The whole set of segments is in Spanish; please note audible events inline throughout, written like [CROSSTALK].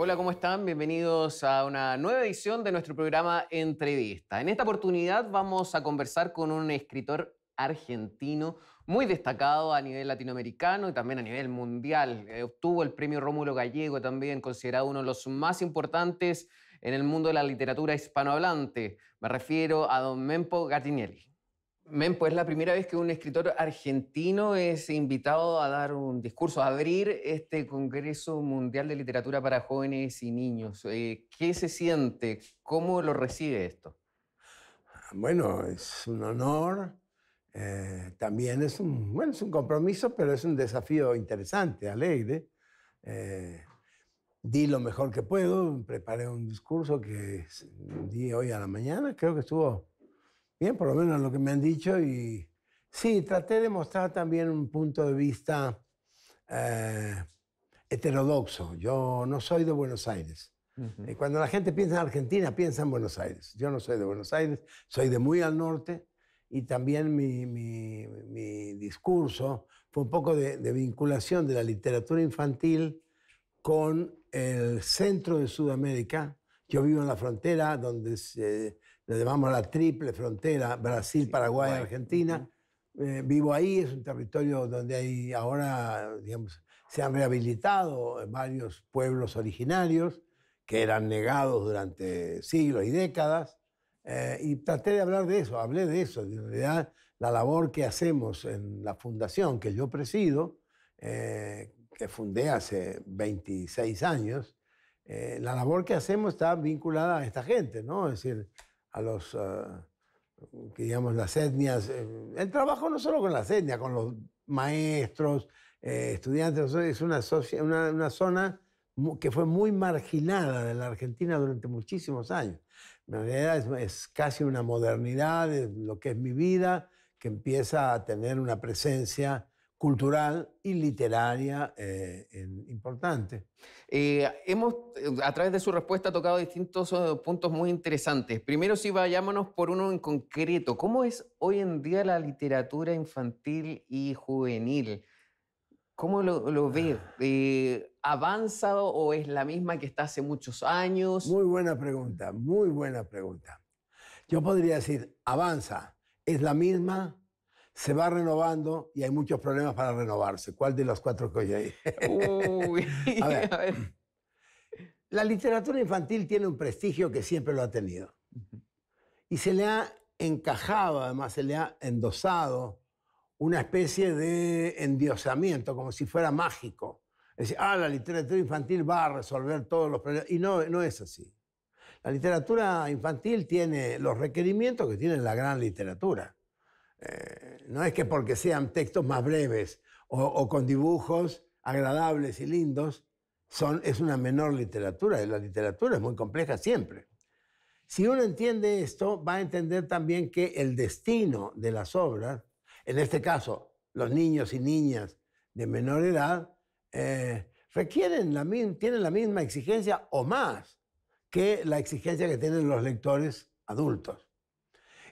Hola, ¿cómo están? Bienvenidos a una nueva edición de nuestro programa Entrevista. En esta oportunidad vamos a conversar con un escritor argentino muy destacado a nivel latinoamericano y también a nivel mundial. Eh, obtuvo el premio Rómulo Gallego también, considerado uno de los más importantes en el mundo de la literatura hispanohablante. Me refiero a don Mempo Gattinelli. Mempo, es la primera vez que un escritor argentino es invitado a dar un discurso, a abrir este Congreso Mundial de Literatura para Jóvenes y Niños. Eh, ¿Qué se siente? ¿Cómo lo recibe esto? Bueno, es un honor. Eh, también es un, bueno, es un compromiso, pero es un desafío interesante, alegre. Eh, di lo mejor que puedo, preparé un discurso que di hoy a la mañana, creo que estuvo Bien, por lo menos lo que me han dicho y sí, traté de mostrar también un punto de vista eh, heterodoxo. Yo no soy de Buenos Aires. Eh, cuando la gente piensa en Argentina, piensa en Buenos Aires. Yo no soy de Buenos Aires, soy de muy al norte y también mi, mi, discurso fue un poco de, de vinculación de la literatura infantil con el centro de Sudamérica, yo vivo en la frontera donde se le llamamos la triple frontera, Brasil, Paraguay, Argentina. Eh, vivo ahí, es un territorio donde hay ahora, digamos, se han rehabilitado varios pueblos originarios que eran negados durante siglos y décadas. Eh, y traté de hablar de eso, hablé de eso, de en realidad la labor que hacemos en la fundación que yo presido, eh, que fundé hace 26 años, la labor que hacemos está vinculada a esta gente, ¿no? Es decir, a los, eh, que digamos, las etnias. Eh, el trabajo no solo con las etnias, con los maestros, eh, estudiantes, es una, zona que fue muy marginada de la Argentina durante muchísimos años. En realidad es, es, casi una modernidad, lo que es mi vida, que empieza a tener una presencia cultural y literaria eh, importante. Eh, hemos, eh, a través de su respuesta, tocado distintos puntos muy interesantes. Primero, si vayámonos por uno en concreto, ¿cómo es hoy en día la literatura infantil y juvenil? ¿Cómo lo, lo ve? Ah. ¿Avanza o es la misma que está hace muchos años? Muy buena pregunta, muy buena pregunta. Yo podría decir, avanza, es la misma se va renovando y hay muchos problemas para renovarse. ¿Cuál de los cuatro que hoy hay? Uy, [LAUGHS] [LAUGHS] a ver. La literatura infantil tiene un prestigio que siempre lo ha tenido. Y se le ha encajado, además, se le ha endosado una especie de endiosamiento, como si fuera mágico. Es decir, ah, la literatura infantil va a resolver todos los problemas. Y no, no es así. La literatura infantil tiene los requerimientos que tiene la gran literatura. Eh, no es que porque sean textos más breves o, con dibujos agradables y lindos, son, es una menor literatura. La literatura es muy compleja siempre. Si uno entiende esto, va a entender también que el destino de las obras, en este caso los niños y niñas de menor edad, eh, requieren tienen la misma exigencia o más que la exigencia que tienen los lectores adultos.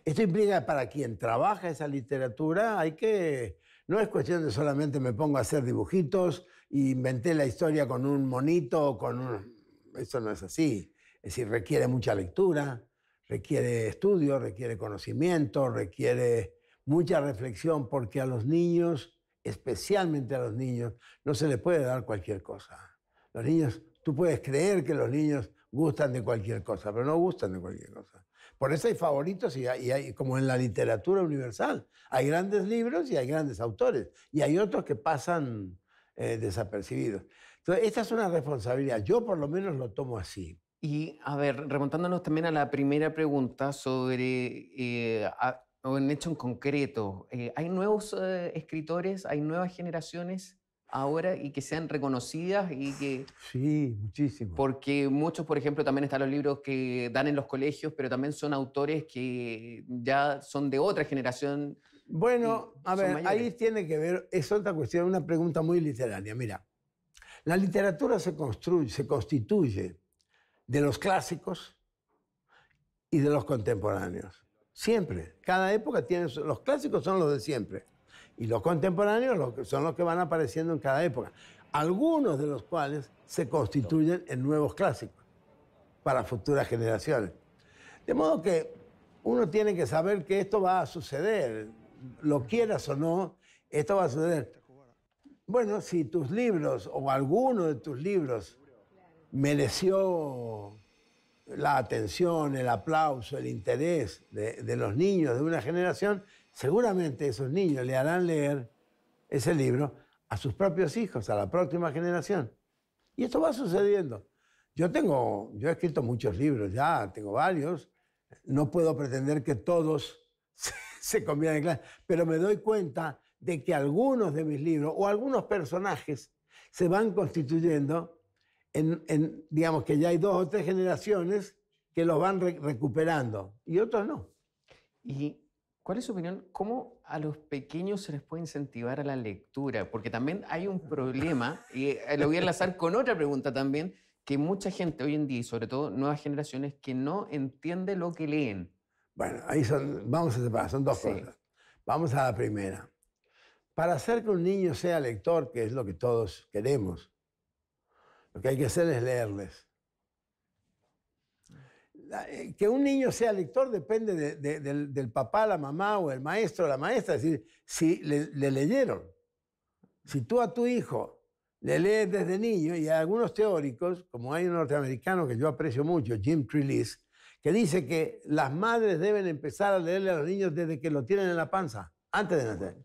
Esto implica para quien trabaja esa literatura hay que... No es cuestión de solamente me pongo a hacer dibujitos e inventé la historia con un monito con un... Eso no es así. Es decir, requiere mucha lectura, requiere estudio, requiere conocimiento, requiere mucha reflexión, porque a los niños, especialmente a los niños, no se les puede dar cualquier cosa. Los niños, tú puedes creer que los niños gustan de cualquier cosa, pero no gustan de cualquier cosa. Por eso hay favoritos y hay, como en la literatura universal, hay grandes libros y hay grandes autores, y hay otros que pasan eh, desapercibidos. Entonces, esta es una responsabilidad, yo por lo menos lo tomo así. Y a ver, remontándonos también a la primera pregunta sobre un eh, hecho en concreto, eh, ¿hay nuevos escritores, hay nuevas generaciones? ahora y que sean reconocidas y que... Sí, muchísimo. Porque muchos, por ejemplo, también están los libros que dan en los colegios, pero también son autores que ya son de otra generación. Bueno, a ver, ahí tiene que ver, es otra cuestión, una pregunta muy literaria. Mira, la literatura se construye, se constituye de los clásicos y de los contemporáneos. Siempre. Cada época tiene... Los clásicos son los de siempre. Y los contemporáneos son los que van apareciendo en cada época, algunos de los cuales se constituyen en nuevos clásicos para futuras generaciones. De modo que uno tiene que saber que esto va a suceder, lo quieras o no, esto va a suceder. Bueno, si tus libros o alguno de tus libros mereció la atención, el aplauso, el interés de, los niños de una generación, seguramente esos niños le harán leer ese libro a sus propios hijos, a la próxima generación. Y esto va sucediendo. Yo tengo, yo he escrito muchos libros ya, tengo varios. No puedo pretender que todos [LAUGHS] se, se conviertan en clase, pero me doy cuenta de que algunos de mis libros o algunos personajes se van constituyendo en, digamos que ya hay dos o tres generaciones que los van recuperando y otros no. Y ¿Cuál es su opinión? ¿Cómo a los pequeños se les puede incentivar a la lectura? Porque también hay un problema, y eh, lo voy a enlazar con otra pregunta también, que mucha gente hoy en día, y sobre todo nuevas generaciones, que no entiende lo que leen. Bueno, ahí son, vamos a separar, son dos cosas. Vamos a la primera. Para hacer que un niño sea lector, que es lo que todos queremos, lo que hay que hacer es leerles. Eh, que un niño sea lector depende del, papá, la mamá o el maestro, la maestra. Es decir, si le, leyeron, si tú a tu hijo le lees desde niño, y algunos teóricos, como hay un norteamericano que yo aprecio mucho, Jim Trelease, que dice que las madres deben empezar a leerle a los niños desde que lo tienen en la panza, antes de nacer,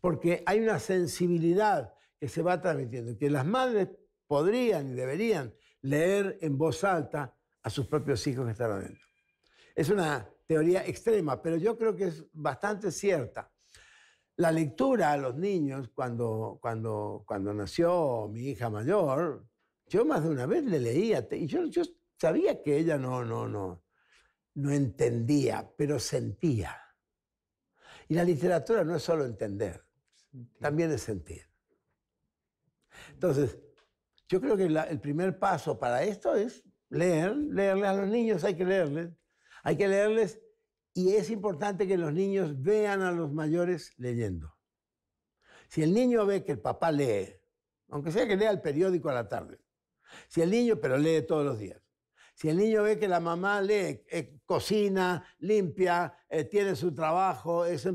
porque hay una sensibilidad que se va transmitiendo, que las madres podrían y deberían leer en voz alta a sus propios hijos que están adentro. Es una teoría extrema, pero yo creo que es bastante cierta. La lectura a los niños, cuando, cuando, cuando nació mi hija mayor, yo más de una vez le leía, y yo, yo sabía que ella no, no, no, no entendía, pero sentía. Y la literatura no es solo entender, también es sentir. Entonces, yo creo que el primer paso para esto es leer, leerles a los niños, hay que leerles, hay que leerles y es importante que los niños vean a los mayores leyendo. Si el niño ve que el papá lee, aunque sea que lea el periódico a la tarde, si el niño, pero lee todos los días, si el niño ve que la mamá lee, eh, cocina, limpia, eh, tiene su trabajo, es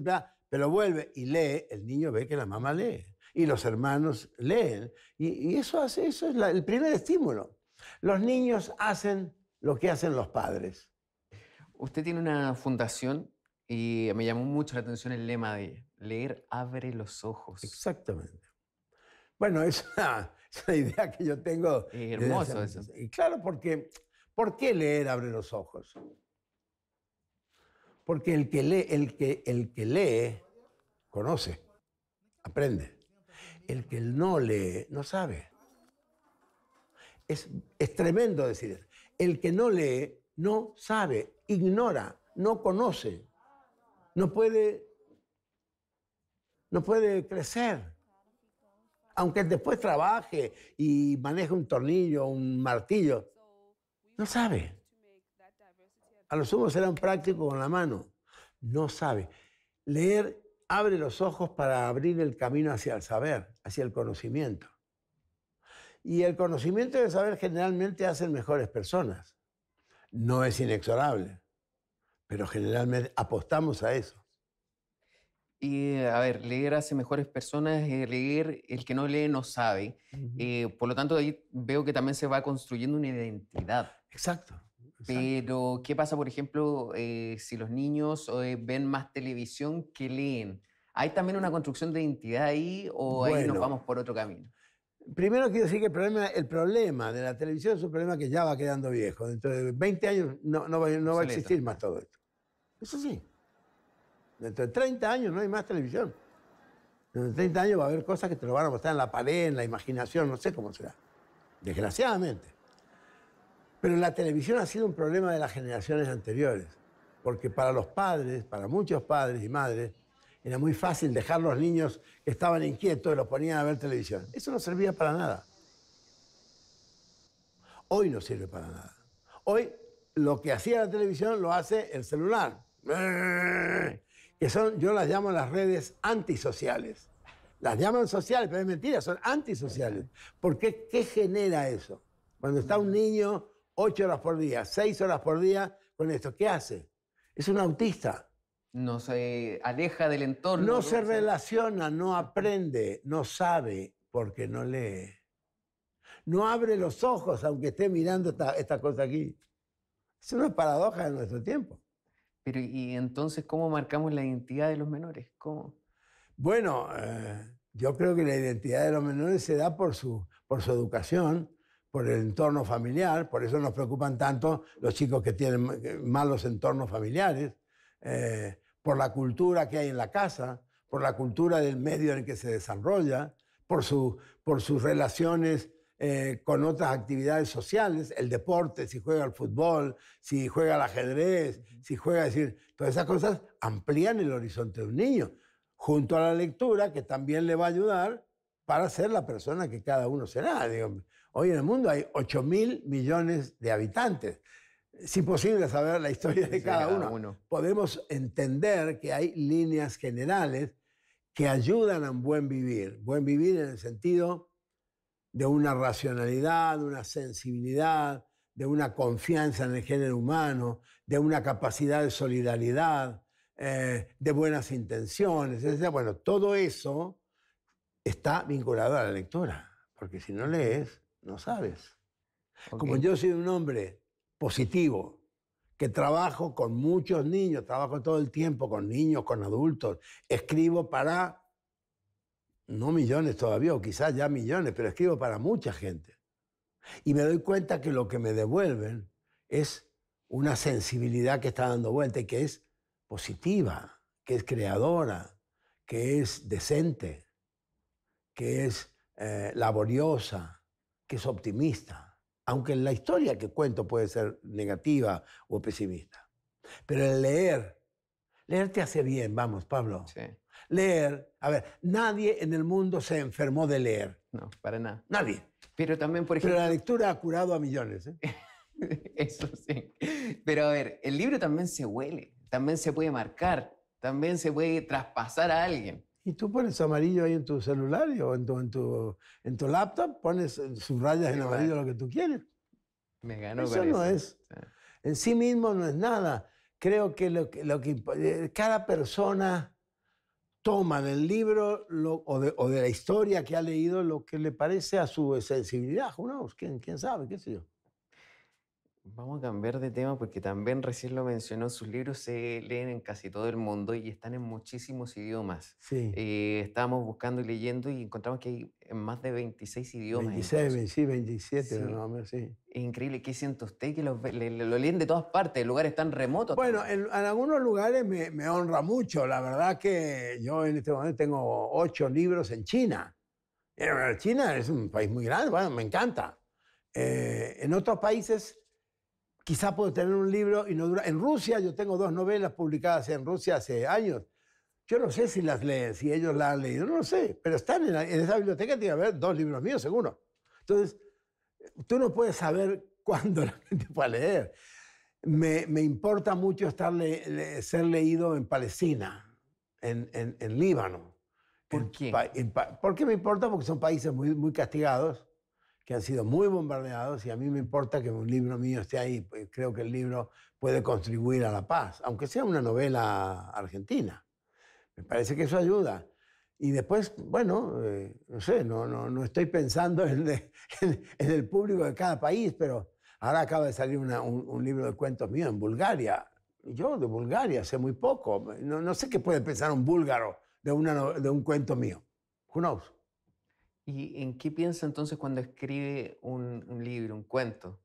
pero vuelve y lee, el niño ve que la mamá lee y los hermanos leen. Y, eso, hace, eso es el primer estímulo. Los niños hacen lo que hacen los padres. Usted tiene una fundación y me llamó mucho la atención el lema de leer abre los ojos. Exactamente. Bueno, [LAUGHS] es una, idea que yo tengo. hermoso eso. Y claro, porque ¿por qué leer abre los ojos? Porque el que lee, el que, el que lee conoce, aprende. El que no lee no sabe. Es, tremendo decir eso. El que no lee no sabe, ignora, no conoce, no puede, no puede crecer. Aunque después trabaje y maneje un tornillo, un martillo, no sabe. A lo sumo será un práctico con la mano. No sabe. Leer abre los ojos para abrir el camino hacia el saber, hacia el conocimiento. Y el conocimiento y el saber generalmente hacen mejores personas. No es inexorable, pero generalmente apostamos a eso. Y a ver, leer hace mejores personas, eh, leer el que no lee no sabe. Eh, por lo tanto, ahí veo que también se va construyendo una identidad. Exacto. Pero, ¿qué pasa, por ejemplo, eh, si los niños ven más televisión que leen? ¿Hay también una construcción de identidad ahí o ahí nos vamos por otro camino? Primero quiero decir que el problema, de la televisión es un problema que ya va quedando viejo. Dentro de 20 años no, va, no va, a existir más todo esto. Eso sí. Dentro de 30 años no hay más televisión. Dentro de 30 años va a haber cosas que te lo van a mostrar en la pared, en la imaginación, no sé cómo será. Desgraciadamente. Pero la televisión ha sido un problema de las generaciones anteriores. Porque para los padres, para muchos padres y madres, era muy fácil dejar los niños que estaban inquietos y los ponían a ver televisión. Eso no servía para nada. Hoy no sirve para nada. Hoy lo que hacía la televisión lo hace el celular. Que son, yo las llamo las redes antisociales. Las llaman sociales, pero es mentira, son antisociales. ¿Por qué? ¿Qué genera eso? Cuando está un niño ocho horas por día, seis horas por día con esto, ¿qué hace? Es un autista no se aleja del entorno. No, se relaciona, no aprende, no sabe porque no lee. No abre los ojos aunque esté mirando esta, cosa aquí. Es una paradoja de nuestro tiempo. Pero y entonces, ¿cómo marcamos la identidad de los menores? ¿Cómo? Bueno, eh, yo creo que la identidad de los menores se da por su, por su educación, por el entorno familiar, por eso nos preocupan tanto los chicos que tienen malos entornos familiares. Eh, por la cultura que hay en la casa, por la cultura del medio en el que se desarrolla, por, su, por sus relaciones eh, con otras actividades sociales, el deporte, si juega al fútbol, si juega al ajedrez, si juega, es decir, todas esas cosas amplían el horizonte de un niño, junto a la lectura, que también le va a ayudar para ser la persona que cada uno será. hoy en el mundo hay 8 mil millones de habitantes es imposible saber la historia de cada, uno. Podemos entender que hay líneas generales que ayudan a un buen vivir. Buen vivir en el sentido de una racionalidad, de una sensibilidad, de una confianza en el género humano, de una capacidad de solidaridad, eh, de buenas intenciones. Etc. Bueno, todo eso está vinculado a la lectura, porque si no lees, no sabes. Como yo soy un hombre positivo, que trabajo con muchos niños, trabajo todo el tiempo con niños, con adultos, escribo para, no millones todavía, o quizás ya millones, pero escribo para mucha gente. Y me doy cuenta que lo que me devuelven es una sensibilidad que está dando vuelta y que es positiva, que es creadora, que es decente, que es eh, laboriosa, que es optimista aunque la historia que cuento puede ser negativa o pesimista. Pero el leer, leer te hace bien, vamos, Pablo. Leer, a ver, nadie en el mundo se enfermó de leer. No, para nada. Nadie. Pero también, por ejemplo... Pero la lectura ha curado a millones. ¿eh? [LAUGHS] Eso sí. Pero a ver, el libro también se huele, también se puede marcar, también se puede traspasar a alguien. Y tú pones amarillo ahí en tu celular o en tu, en tu, en tu laptop, pones eh, subrayas en amarillo lo que tú quieres. Me eso. no es. En sí mismo no es nada. Creo que lo, lo que eh, cada persona toma del libro o, de, o, de, la historia que ha leído lo que le parece a su sensibilidad. ¿Quién, ¿Quién sabe? ¿Qué sé yo? Vamos a cambiar de tema porque también recién lo mencionó, sus libros se leen en casi todo el mundo y están en muchísimos idiomas. Sí. Eh, estábamos buscando y leyendo y encontramos que hay más de 26 idiomas. 26, 26 27, sí. no, Es increíble, ¿qué siente usted que lo, leen de todas partes, lugares tan remotos? Bueno, en, algunos lugares me, me, honra mucho. La verdad que yo en este momento tengo ocho libros en China. Eh, China es un país muy grande, bueno, me encanta. Eh, en otros países Quizá puedo tener un libro y no dura. En Rusia yo tengo dos novelas publicadas en Rusia hace años. Yo no sé si las leen, si ellos las han leído, no lo sé, pero están en, esa biblioteca, tiene que haber dos libros míos seguro. Entonces, tú no puedes saber [LAUGHS] cuándo la gente a leer. Me, importa mucho estar ser leído en Palestina, en, en, en Líbano. ¿Por qué? ¿Por qué me importa? Porque son países muy, muy castigados que han sido muy bombardeados y a mí me importa que un libro mío esté ahí. Pues, creo que el libro puede contribuir a la paz, aunque sea una novela argentina. Me parece que eso ayuda. Y después, bueno, eh, no sé, no, no, no estoy pensando [LAUGHS] en, el público de cada país, pero ahora acaba de salir un, un, libro de cuentos mío en Bulgaria. Yo de Bulgaria sé muy poco. No, sé qué puede pensar un búlgaro de, una, de un cuento mío. Who knows? ¿Y en qué piensa entonces cuando escribe un, libro, un cuento?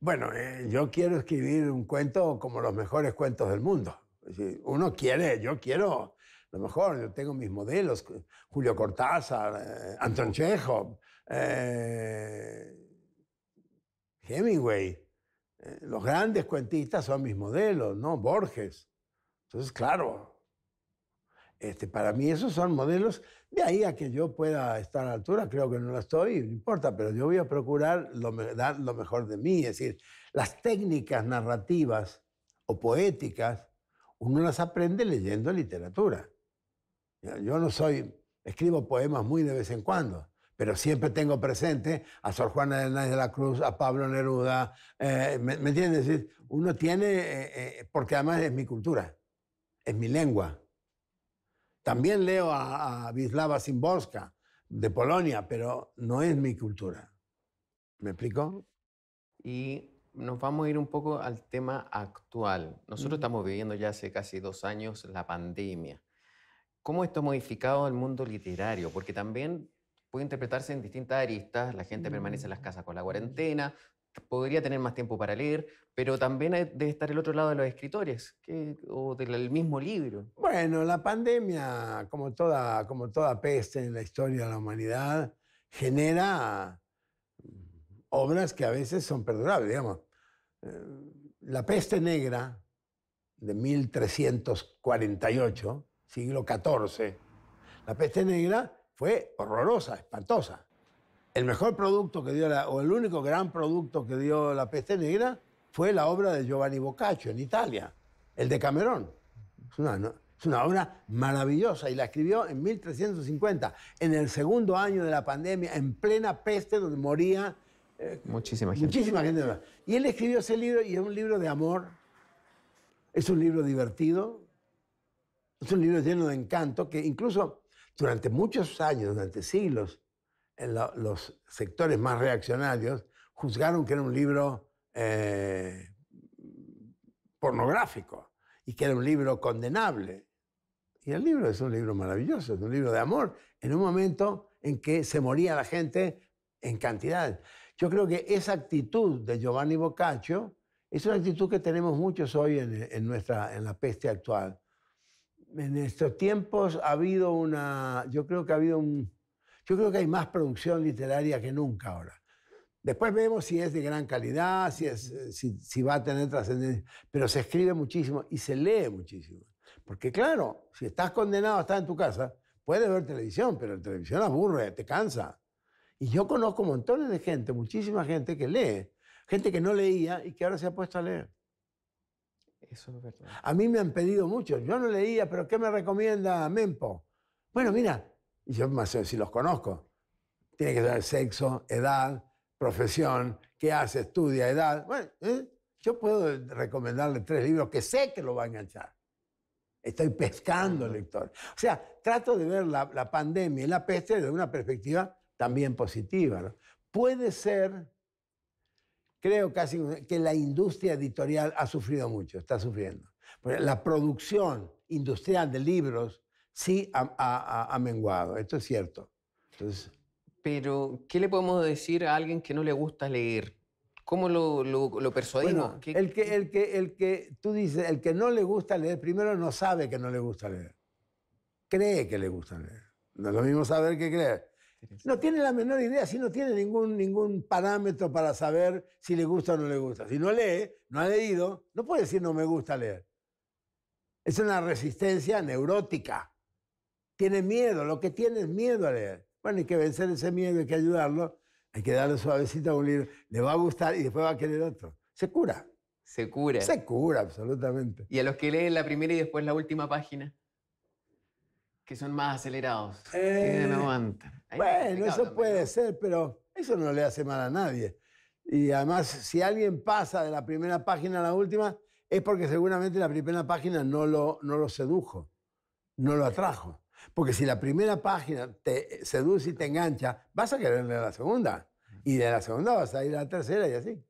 Bueno, eh, yo quiero escribir un cuento como los mejores cuentos del mundo. Uno quiere, yo quiero lo mejor, yo tengo mis modelos, Julio Cortázar, eh, Anton Chekhov, eh, Hemingway. los grandes cuentistas son mis modelos, ¿no? Borges. Entonces, claro, este, para mí esos son modelos, de ahí a que yo pueda estar a la altura, creo que no lo estoy, no importa, pero yo voy a procurar lo, dar lo mejor de mí, es decir, las técnicas narrativas o poéticas, uno las aprende leyendo literatura. Yo no soy, escribo poemas muy de vez en cuando, pero siempre tengo presente a Sor Juana de la Cruz, a Pablo Neruda, eh, ¿me, ¿me, entiendes? Uno tiene, eh, eh, porque además es mi cultura, es mi lengua también leo a, Wisława Szymborska de Polonia, pero no es mi cultura. ¿Me explico? Y nos vamos a ir un poco al tema actual. Nosotros mm. estamos viviendo ya hace casi dos años la pandemia. ¿Cómo esto ha modificado el mundo literario? Porque también puede interpretarse en distintas aristas. La gente permanece en las mm. casas con la cuarentena, podría tener más tiempo para leer, pero también debe estar el otro lado de los escritores que, o del mismo libro. Bueno, la pandemia, como toda, como toda peste en la historia de la humanidad, genera obras que a veces son perdurables. Digamos, eh, la peste negra de 1348, siglo XIV, la peste negra fue horrorosa, espantosa el mejor producto que dio, o el único gran producto que dio la peste negra fue la obra de Giovanni Boccaccio en Italia, el de Camerón. Es una, obra maravillosa y la escribió en 1350, en el segundo año de la pandemia, en plena peste donde moría eh, muchísima gente. Muchísima gente. Y él escribió ese libro y es un libro de amor, es un libro divertido, es un libro lleno de encanto que incluso durante muchos años, durante siglos, en los sectores más reaccionarios juzgaron que era un libro eh, pornográfico y que era un libro condenable. Y el libro es un libro maravilloso, es un libro de amor, en un momento en que se moría la gente en cantidad. Yo creo que esa actitud de Giovanni Boccaccio es una actitud que tenemos muchos hoy en, en nuestra, en la peste actual. En estos tiempos ha habido una, yo creo que ha habido un, yo creo que hay más producción literaria que nunca ahora. Después vemos si es de gran calidad, si, es, eh, si, va a tener trascendencia, pero se escribe muchísimo y se lee muchísimo. Porque claro, si estás condenado a estar en tu casa, puedes ver televisión, pero la televisión aburre, te cansa. Y yo conozco montones de gente, muchísima gente que lee, gente que no leía y que ahora se ha puesto a leer. Eso es verdad. A mí me han pedido mucho, yo no leía, pero ¿qué me recomienda Mempo? Bueno, mira, y yo o menos si los conozco. Tiene que saber sexo, edad, profesión, qué hace, estudia, edad. Bueno, ¿eh? yo puedo recomendarle tres libros que sé que lo va a enganchar. Estoy pescando, el lector. O sea, trato de ver la, pandemia y la peste desde una perspectiva también positiva. Puede ser, creo casi, que la industria editorial ha sufrido mucho, está sufriendo. La producción industrial de libros sí ha, menguado, esto es cierto. Entonces, Pero, ¿qué le podemos decir a alguien que no le gusta leer? ¿Cómo lo, persuadimos? el, que, el, que, el que tú dices, el que no le gusta leer, primero no sabe que no le gusta leer. Cree que le gusta leer. No es lo mismo saber que creer. No tiene la menor idea, si no tiene ningún, ningún parámetro para saber si le gusta o no le gusta. Si no lee, no ha leído, no puede decir no me gusta leer. Es una resistencia neurótica tiene miedo, lo que tiene es miedo a leer. Bueno, hay que vencer ese miedo, hay que ayudarlo, hay que darle suavecito a un libro, le va a gustar y después va a querer otro. Se cura. Se cura. Se cura, absolutamente. Y a los que leen la primera y después la última página, que son más acelerados, no bueno, eso puede ser, pero eso no le hace mal a nadie. Y además, si alguien pasa de la primera página a la última, es porque seguramente la primera página no lo, no lo sedujo, no lo atrajo. Porque si la primera página te eh, seduce y te engancha, vas a querer leer la segunda. Y de la segunda vas a ir a la tercera y así.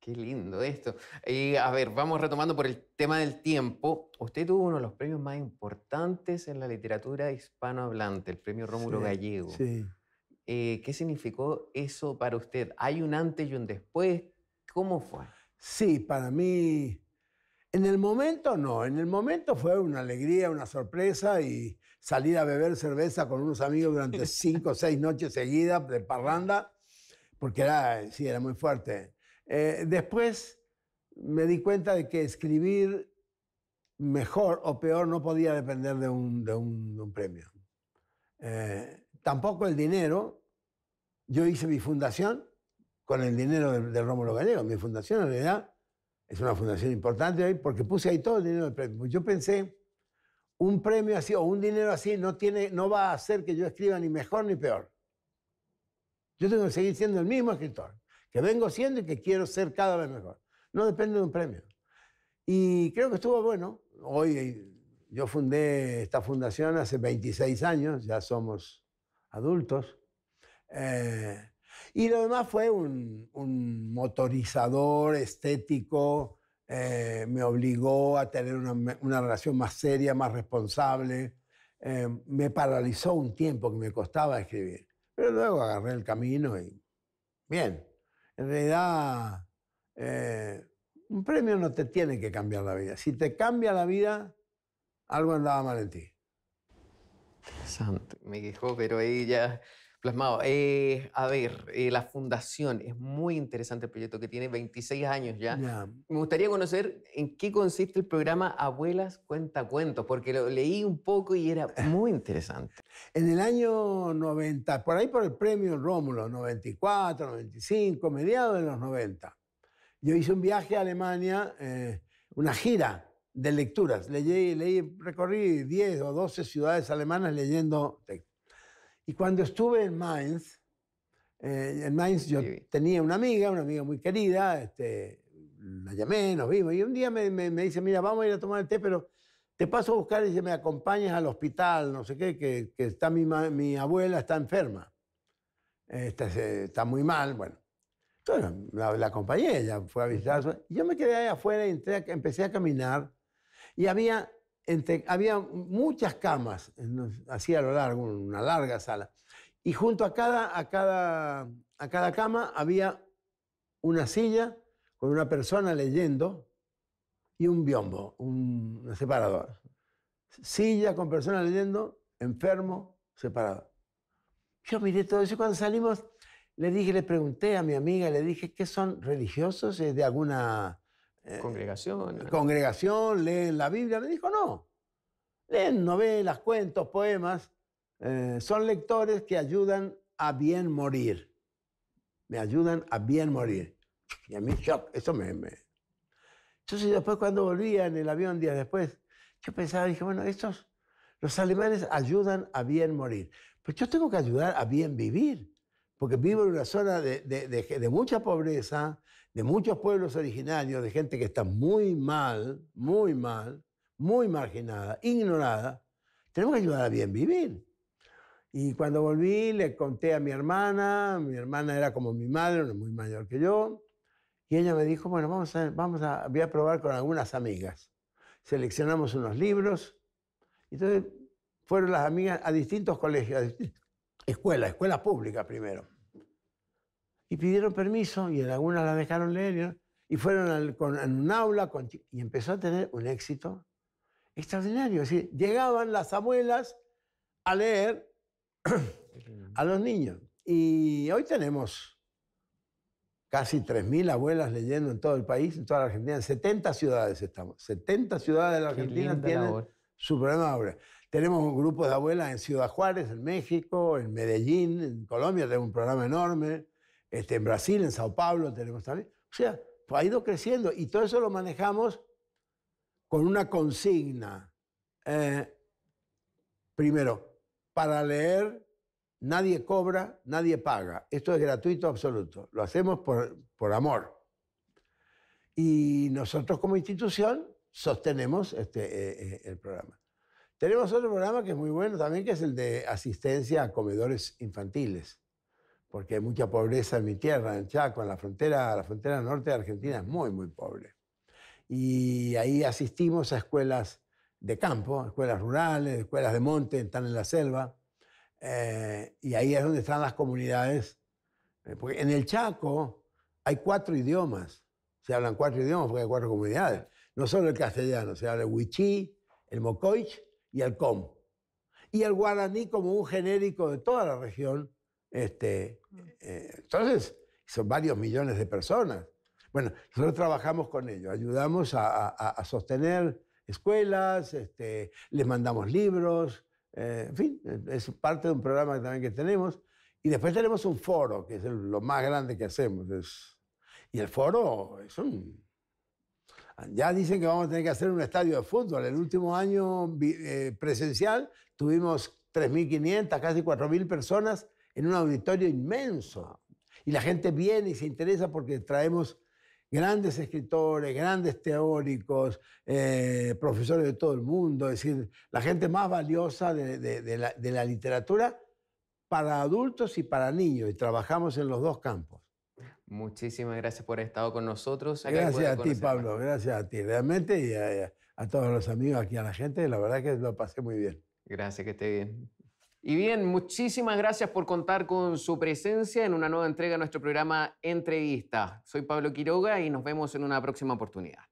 Qué lindo esto. Y a ver, vamos retomando por el tema del tiempo. Usted tuvo uno de los premios más importantes en la literatura hispanohablante, el premio Rómulo Gallego. Sí. Eh, ¿Qué significó eso para usted? ¿Hay un antes y un después? ¿Cómo fue? Sí, para mí en el momento no, en el momento fue una alegría, una sorpresa y salir a beber cerveza con unos amigos durante [LAUGHS] cinco o seis noches seguidas de parranda, porque era, sí, era muy fuerte. Eh, después me di cuenta de que escribir mejor o peor no podía depender de un, de un, premio. Eh, tampoco el dinero. Yo hice mi fundación con el dinero de, Rómulo Gallego. Mi fundación en realidad es una fundación importante hoy porque puse ahí todo el dinero del premio. Yo pensé, un premio así o un dinero así no, tiene, no va a hacer que yo escriba ni mejor ni peor. Yo tengo que seguir siendo el mismo escritor, que vengo siendo y que quiero ser cada vez mejor. No depende de un premio. Y creo que estuvo bueno. Hoy eh, yo fundé esta fundación hace 26 años, ya somos adultos. Eh, y lo demás fue un, un motorizador estético, eh, me obligó a tener una, una, relación más seria, más responsable, em, me paralizó un tiempo que me costaba escribir, pero luego agarré el camino y bien, en realidad eh, un premio no te tiene que cambiar la vida, si te cambia la vida, algo andaba mal en ti. Santo, me quejó, pero ahí ya eh, a ver, eh, la fundación, es muy interesante el proyecto que tiene 26 años ya. Me gustaría conocer en qué consiste el programa Abuelas Cuenta Cuentos, porque lo leí un poco y era [LAUGHS] muy interesante. En el año 90, por ahí por el premio Rómulo, 94, 95, mediados de los 90, yo hice un viaje a Alemania, eh, una gira de lecturas. Leí, leí, recorrí 10 o 12 ciudades alemanas leyendo textos. Y cuando estuve en Mainz, eh, en Mainz yo tenía una amiga, una amiga muy querida, este, la llamé, nos vimos, y un día me, dice, mira, vamos a ir a tomar el té, pero te paso a buscar y dice, me acompañas al hospital, no sé qué, que, está mi, abuela, está enferma, está, está muy mal, bueno. Entonces la, acompañé, ella fue a visitar. Y yo me quedé ahí afuera y entré, empecé a caminar y había había muchas camas, así a lo largo, una larga sala. Y junto a cada, a cada, a cada cama había una silla con una persona leyendo y un biombo, un separador. Silla con persona leyendo, enfermo, separado Yo miré todo eso cuando salimos le dije, le pregunté a mi amiga, le dije, ¿qué son religiosos? ¿Es de alguna eh, congregación. Congregación, leen la Biblia. Me dijo, no. Leen novelas, cuentos, poemas. Eh, son lectores que ayudan a bien morir. Me ayudan a bien morir. Y a mí, eso me, Entonces, después, cuando volvía en el avión días después, yo pensaba, dije, bueno, estos, los alemanes ayudan a bien morir. Pues yo tengo que ayudar a bien vivir, porque vivo en una zona de mucha pobreza, de muchos pueblos originarios, de gente que está muy mal, muy mal, muy marginada, ignorada, tenemos que ayudar a bien vivir. Y cuando volví le conté a mi hermana, mi hermana era como mi madre, muy mayor que yo, y ella me dijo, bueno, vamos a, vamos a, voy a probar con algunas amigas. Seleccionamos unos libros, y entonces fueron las amigas a distintos colegios, a escuelas, escuelas públicas primero y pidieron permiso y en algunas la dejaron leer y fueron con, en un aula y empezó a tener un éxito extraordinario. Es decir, llegaban las abuelas a leer a los niños. Y hoy tenemos casi 3.000 abuelas leyendo en todo el país, en toda la Argentina. En 70 ciudades estamos. 70 ciudades de la Argentina tienen su programa abuelas. Tenemos un grupo de abuelas en Ciudad Juárez, en México, en Medellín, en Colombia, tenemos un programa enorme. Este, en Brasil, en Sao Paulo tenemos también. O sea, ha ido creciendo y todo eso lo manejamos con una consigna. Eh, primero, para leer nadie cobra, nadie paga. Esto es gratuito absoluto. Lo hacemos por, amor. Y nosotros como institución sostenemos este, eh, eh, el programa. Tenemos otro programa que es muy bueno también, que es el de asistencia a comedores infantiles porque hay mucha pobreza en mi tierra, en Chaco, en la frontera, la frontera norte de Argentina es muy, muy pobre. Y ahí asistimos a escuelas de campo, escuelas rurales, escuelas de monte, están en la selva, eh, y ahí es donde están las comunidades. Eh, porque en el Chaco hay cuatro idiomas, se hablan cuatro idiomas porque hay cuatro comunidades, no solo el castellano, se habla el huichí, el mocoich y el com. Y el guaraní como un genérico de toda la región, este, mm. eh, entonces, son varios millones de personas. Bueno, nosotros trabajamos con ellos, ayudamos a, sostener escuelas, este, les mandamos libros, eh, en fin, es parte de un programa también que tenemos. Y después tenemos un foro, que es lo más grande que hacemos. y el foro es un... Ya dicen que vamos a tener que hacer un estadio de fútbol. El último año eh, presencial tuvimos 3.500, casi 4.000 personas en un auditorio inmenso. Y la gente viene y se interesa porque traemos grandes escritores, grandes teóricos, eh, profesores de todo el mundo, es decir, la gente más valiosa de, la, literatura para adultos y para niños, y trabajamos en los dos campos. Muchísimas gracias por haber estado con nosotros. gracias a ti, Pablo, gracias a ti, realmente, y a, a, todos los amigos aquí, a la gente, la verdad que lo pasé muy bien. Gracias, que esté bien. Y bien, muchísimas gracias por contar con su presencia en una nueva entrega de nuestro programa Entrevista. Soy Pablo Quiroga y nos vemos en una próxima oportunidad.